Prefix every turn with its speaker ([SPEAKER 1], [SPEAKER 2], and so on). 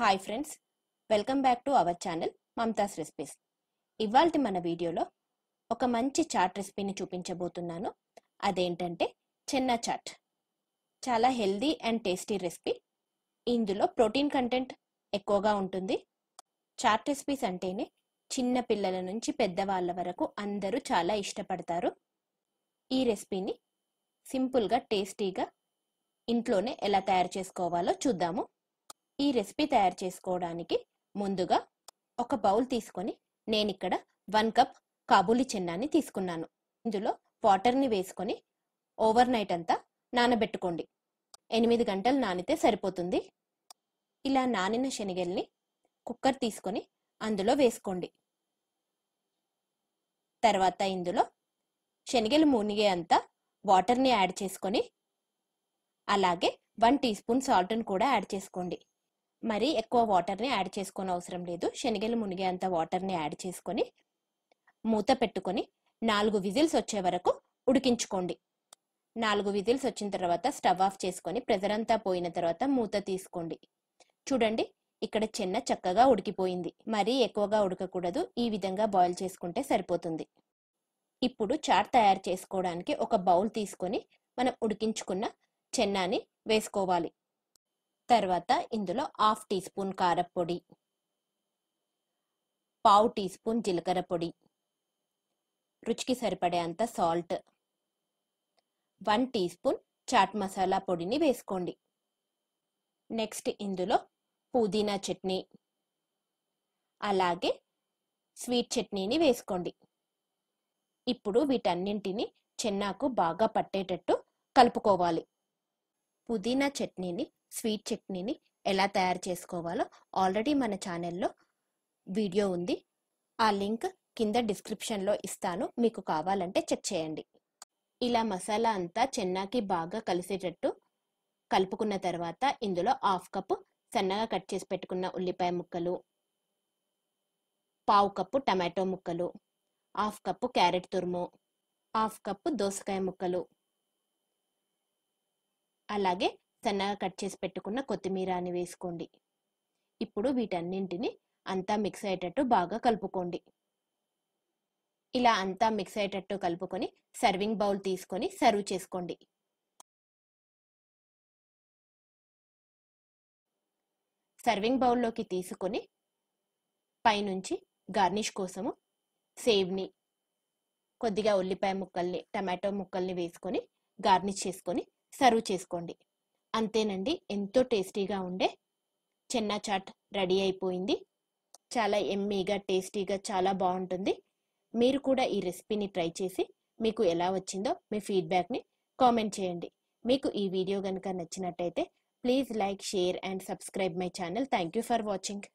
[SPEAKER 1] hi friends welcome back to our channel Mamatha's recipes ఇవాళ మన వీడియోలో ఒక మంచి చాట్ రెసిపీని చూపించబోతున్నాను అదేంటంటే చెన్న చాట్ చాలా హెల్దీ అండ్ టేస్టీ రెసిపీ ఇందులో ప్రోటీన్ కంటెంట్ ఎక్కువగా ఉంటుంది చాట్ రెసిపీస్ అంటేనే చిన్న పిల్లల నుంచి పెద్దవాళ్ళ వరకు అందరూ చాలా ఇష్టపడతారు ఈ రెసిపీని సింపుల్గా టేస్టీగా ఇంట్లోనే ఎలా తయారు చేసుకోవాలో చూద్దాము ఈ రెసిపీ తయారు చేసుకోవడానికి ముందుగా ఒక బౌల్ తీసుకొని నేను ఇక్కడ వన్ కప్ కాబూలి చిన్నాన్ని తీసుకున్నాను ఇందులో వాటర్ని వేసుకొని ఓవర్ నైట్ అంతా నానబెట్టుకోండి ఎనిమిది గంటలు నానితే సరిపోతుంది ఇలా నానిన శనగల్ని కుక్కర్ తీసుకొని అందులో వేసుకోండి తర్వాత ఇందులో శనగలు మునిగే అంతా వాటర్ని యాడ్ చేసుకొని అలాగే వన్ టీ స్పూన్ సాల్ట్ని కూడా యాడ్ చేసుకోండి మరి ఎక్కువ వాటర్ని యాడ్ చేసుకోని అవసరం లేదు శనగలు మునిగేంత వాటర్ని యాడ్ చేసుకొని మూత పెట్టుకొని నాలుగు విజిల్స్ వచ్చే వరకు ఉడికించుకోండి నాలుగు విజిల్స్ వచ్చిన తర్వాత స్టవ్ ఆఫ్ చేసుకొని ప్రెజర్ అంతా పోయిన తర్వాత మూత తీసుకోండి చూడండి ఇక్కడ చెన్న చక్కగా ఉడికిపోయింది మరీ ఎక్కువగా ఉడకకూడదు ఈ విధంగా బాయిల్ చేసుకుంటే సరిపోతుంది ఇప్పుడు చాట్ తయారు చేసుకోవడానికి ఒక బౌల్ తీసుకొని మనం ఉడికించుకున్న చెన్నాని వేసుకోవాలి తర్వాత ఇందులో హాఫ్ టీ స్పూన్ కారపొడి పావు టీ స్పూన్ జీలకర్ర పొడి రుచికి సరిపడే అంత salt one teaspoon chaat masala పొడిని వేసుకోండి నెక్స్ట్ ఇందులో పుదీనా చట్నీ అలాగే స్వీట్ చట్నీని వేసుకోండి ఇప్పుడు వీటన్నింటిని చెన్నాకు బాగా పట్టేటట్టు కలుపుకోవాలి పుదీనా చట్నీని స్వీట్ చట్నీని ఎలా తయారు చేసుకోవాలో ఆల్రెడీ మన ఛానల్లో వీడియో ఉంది ఆ లింక్ కింద డిస్క్రిప్షన్లో ఇస్తాను మీకు కావాలంటే చెక్ చేయండి ఇలా మసాలా అంతా చెన్నాకి బాగా కలిసేటట్టు కలుపుకున్న తర్వాత ఇందులో హాఫ్ కప్పు సన్నగా కట్ చేసి పెట్టుకున్న ఉల్లిపాయ ముక్కలు పావు కప్పు టమాటో ముక్కలు హాఫ్ కప్పు క్యారెట్ తురుము హాఫ్ కప్పు దోసకాయ ముక్కలు అలాగే సన్నగా కట్ చేసి పెట్టుకున్న కొత్తిమీరని వేసుకోండి ఇప్పుడు వీటన్నింటిని అంతా మిక్స్ అయ్యేటట్టు బాగా కలుపుకోండి ఇలా అంతా మిక్స్ అయ్యేటట్టు కలుపుకొని సర్వింగ్ బౌల్ తీసుకొని సర్వ్ చేసుకోండి సర్వింగ్ బౌల్లోకి తీసుకొని పైనుంచి గార్నిష్ కోసము సేవ్ని కొద్దిగా ఉల్లిపాయ ముక్కల్ని టమాటో ముక్కల్ని వేసుకొని గార్నిష్ చేసుకొని సర్వ్ చేసుకోండి అంతేనండి ఎంతో టేస్టీగా ఉండే చిన్న చాట్ రెడీ అయిపోయింది చాలా ఎమ్మీగా టేస్టీగా చాలా బాగుంటుంది మీరు కూడా ఈ రెసిపీని ట్రై చేసి మీకు ఎలా వచ్చిందో మీ ఫీడ్బ్యాక్ని కామెంట్ చేయండి మీకు ఈ వీడియో కనుక నచ్చినట్టయితే please like share and subscribe my channel thank you for watching